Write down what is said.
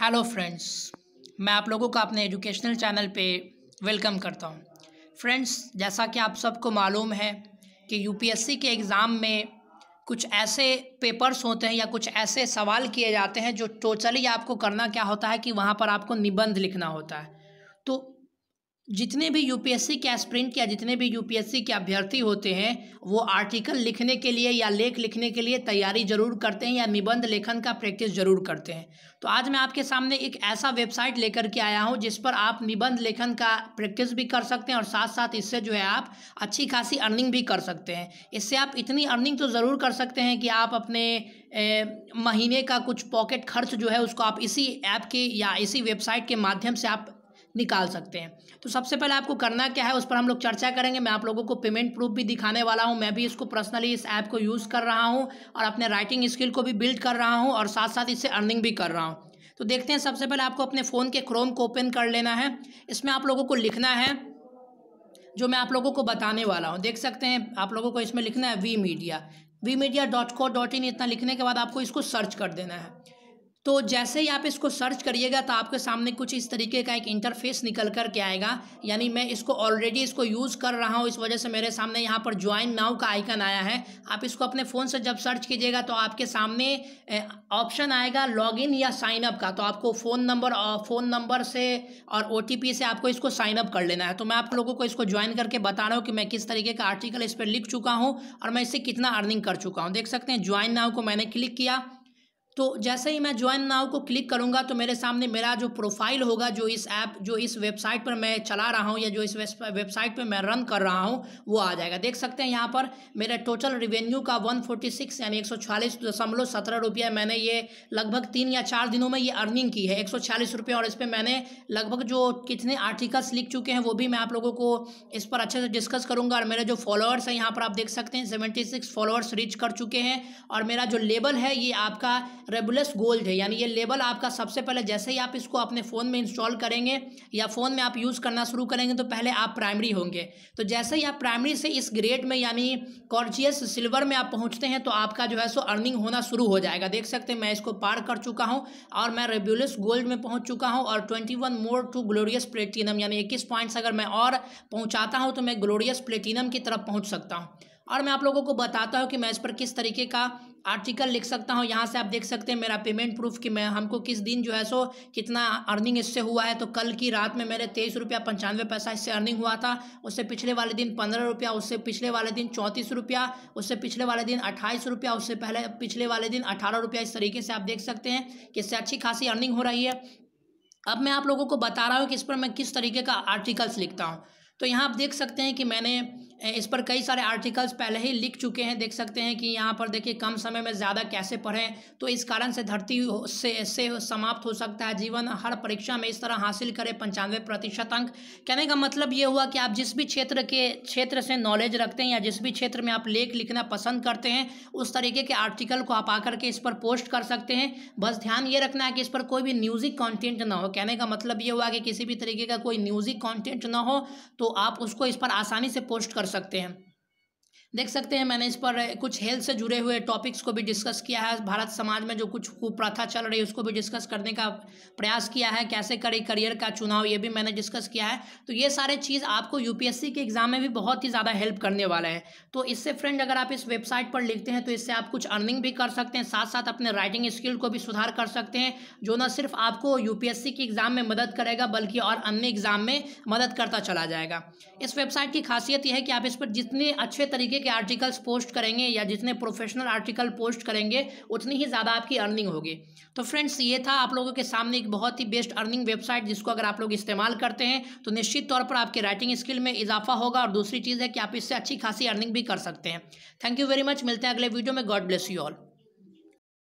hello friends मैं आप लोगों का अपने एजुकेशनल चैनल पे वेलकम करता हूँ फ्रेंड्स जैसा कि आप सबको मालूम है कि यूपीएससी के एग्ज़ाम में कुछ ऐसे पेपर्स होते हैं या कुछ ऐसे सवाल किए जाते हैं जो टोटली आपको करना क्या होता है कि वहाँ पर आपको निबंध लिखना होता है तो जितने भी यूपीएससी के स्प्रिंट या जितने भी यूपीएससी के अभ्यर्थी होते हैं वो आर्टिकल लिखने के लिए या लेख लिखने के लिए तैयारी जरूर करते हैं या निबंध लेखन का प्रैक्टिस जरूर करते हैं तो आज मैं आपके सामने एक ऐसा वेबसाइट लेकर के आया हूं जिस पर आप निबंध लेखन का प्रैक्टिस भी कर सकते हैं और साथ साथ इससे जो है आप अच्छी खासी अर्निंग भी कर सकते हैं इससे आप इतनी अर्निंग तो ज़रूर कर सकते हैं कि आप अपने ए, महीने का कुछ पॉकेट खर्च जो है उसको आप इसी ऐप के या इसी वेबसाइट के माध्यम से आप निकाल सकते हैं तो सबसे पहले आपको करना क्या है उस पर हम लोग चर्चा करेंगे मैं आप लोगों को पेमेंट प्रूफ भी दिखाने वाला हूँ मैं भी इसको पर्सनली इस ऐप को यूज़ कर रहा हूँ और अपने राइटिंग स्किल को भी बिल्ड कर रहा हूँ और साथ साथ इससे अर्निंग भी कर रहा हूँ तो देखते हैं सबसे पहले आपको अपने फ़ोन के क्रोम को ओपन कर लेना है इसमें आप लोगों को लिखना है जो मैं आप लोगों को बताने वाला हूँ देख सकते हैं आप लोगों को इसमें लिखना है V media V media dot co dot in इतना लिखने के बाद आपको इसको सर्च कर देना है तो जैसे ही आप इसको सर्च करिएगा तो आपके सामने कुछ इस तरीके का एक इंटरफेस निकल कर के आएगा यानी मैं इसको ऑलरेडी इसको यूज़ कर रहा हूँ इस वजह से मेरे सामने यहाँ पर ज्वाइन नाउ का आइकन आया है आप इसको अपने फ़ोन से जब सर्च कीजिएगा तो आपके सामने ऑप्शन आएगा लॉगिन या साइन अप का तो आपको फ़ोन नंबर फ़ोन नंबर से और ओ से आपको इसको साइन अप कर लेना है तो मैं आप लोगों को इसको ज्वाइन करके बता रहा हूँ कि मैं किस तरीके का आर्टिकल इस पर लिख चुका हूँ और मैं इससे कितना अर्निंग कर चुका हूँ देख सकते हैं ज्वाइन नाव को मैंने क्लिक किया तो जैसे ही मैं ज्वाइन नाउ को क्लिक करूँगा तो मेरे सामने मेरा जो प्रोफाइल होगा जो इस ऐप जो इस वेबसाइट पर मैं चला रहा हूँ या जो इस वेबसाइट पर मैं रन कर रहा हूँ वो आ जाएगा देख सकते हैं यहाँ पर मेरा टोटल रिवेन्यू का वन फोर्टी सिक्स यानी एक सौ छियालीस दशमलव सत्रह रुपया मैंने ये लगभग तीन या चार दिनों में ये अर्निंग की है एक सौ छियालीस रुपये और इस पर मैंने लगभग जो कितने आर्टिकल्स लिख चुके हैं वो भी मैं आप लोगों को इस पर अच्छे से डिस्कस करूँगा और मेरे जो फॉलोअर्स हैं यहाँ पर आप देख सकते हैं सेवेंटी सिक्स फॉलोअर्स रीच कर चुके हैं और मेरा जो लेबल है ये आपका रेबुलस गोल्ड है यानी ये लेबल आपका सबसे पहले जैसे ही आप इसको अपने फ़ोन में इंस्टॉल करेंगे या फ़ोन में आप यूज़ करना शुरू करेंगे तो पहले आप प्राइमरी होंगे तो जैसे ही आप प्राइमरी से इस ग्रेड में यानी कॉर्चियस सिल्वर में आप पहुँचते हैं तो आपका जो है सो अर्निंग होना शुरू हो जाएगा देख सकते हैं मैं इसको पार कर चुका हूँ और मैं रेबुलस गोल्ड में पहुँच चुका हूँ और twenty one more to glorious platinum यानी इक्कीस पॉइंट्स अगर मैं और पहुँचाता हूँ तो मैं ग्लोरियस प्लेटिनम की तरफ पहुँच सकता हूँ और मैं आप लोगों को बताता हूँ कि मैं इस पर किस तरीके का आर्टिकल लिख सकता हूँ यहाँ से आप देख सकते हैं मेरा पेमेंट प्रूफ कि मैं हमको किस दिन जो है सो कितना अर्निंग इससे हुआ है तो कल की रात में मेरे तेईस रुपया पंचानवे पैसा इससे अर्निंग हुआ था उससे पिछले वाले दिन पंद्रह रुपया उससे पिछले वाले दिन चौंतीस रुपया उससे पिछले वाले दिन अट्ठाईस रुपया उससे पहले पिछले वाले दिन अठारह रुपया इस तरीके से आप देख सकते हैं कि इससे अच्छी खासी अर्निंग हो रही है अब मैं आप लोगों को बता रहा हूँ कि इस पर मैं किस तरीके का आर्टिकल्स लिखता हूँ तो यहाँ आप देख सकते हैं कि मैंने इस पर कई सारे आर्टिकल्स पहले ही लिख चुके हैं देख सकते हैं कि यहाँ पर देखिए कम समय में ज़्यादा कैसे पढ़ें तो इस कारण से धरती से से समाप्त हो सकता है जीवन हर परीक्षा में इस तरह हासिल करें पंचानवे प्रतिशत अंक कहने का मतलब ये हुआ कि आप जिस भी क्षेत्र के क्षेत्र से नॉलेज रखते हैं या जिस भी क्षेत्र में आप लेख लिखना पसंद करते हैं उस तरीके के आर्टिकल को आप आकर के इस पर पोस्ट कर सकते हैं बस ध्यान ये रखना है कि इस पर कोई भी न्यूज़िक कॉन्टेंट ना हो कहने का मतलब ये हुआ कि किसी भी तरीके का कोई न्यूज़िक कॉन्टेंट ना हो तो तो आप उसको इस पर आसानी से पोस्ट कर सकते हैं देख सकते हैं मैंने इस पर कुछ हेल्थ से जुड़े हुए टॉपिक्स को भी डिस्कस किया है भारत समाज में जो कुछ कुप्रथा चल रही है उसको भी डिस्कस करने का प्रयास किया है कैसे करें करियर का चुनाव ये भी मैंने डिस्कस किया है तो ये सारे चीज़ आपको यूपीएससी के एग्ज़ाम में भी बहुत ही ज़्यादा हेल्प करने वाला है तो इससे फ्रेंड अगर आप इस वेबसाइट पर लिखते हैं तो इससे आप कुछ अर्निंग भी कर सकते हैं साथ साथ अपने राइटिंग स्किल को भी सुधार कर सकते हैं जो ना सिर्फ आपको यू के एग्ज़ाम में मदद करेगा बल्कि और अन्य एग्ज़ाम में मदद करता चला जाएगा इस वेबसाइट की खासियत यह है कि आप इस पर जितने अच्छे तरीके के आर्टिकल्स पोस्ट करेंगे या जितने प्रोफेशनल आर्टिकल पोस्ट करेंगे उतनी ही ज़्यादा आपकी अर्निंग होगी तो फ्रेंड्स ये था आप लोगों के सामने एक बहुत ही बेस्ट अर्निंग वेबसाइट जिसको अगर आप लोग इस्तेमाल करते हैं तो निश्चित तौर पर आपके राइटिंग स्किल में इजाफा होगा और दूसरी चीज़ है कि आप इससे अच्छी खासी अर्निंग भी कर सकते हैं थैंक यू वेरी मच मिलते हैं अगले वीडियो में गॉड ब्लेस यू ऑल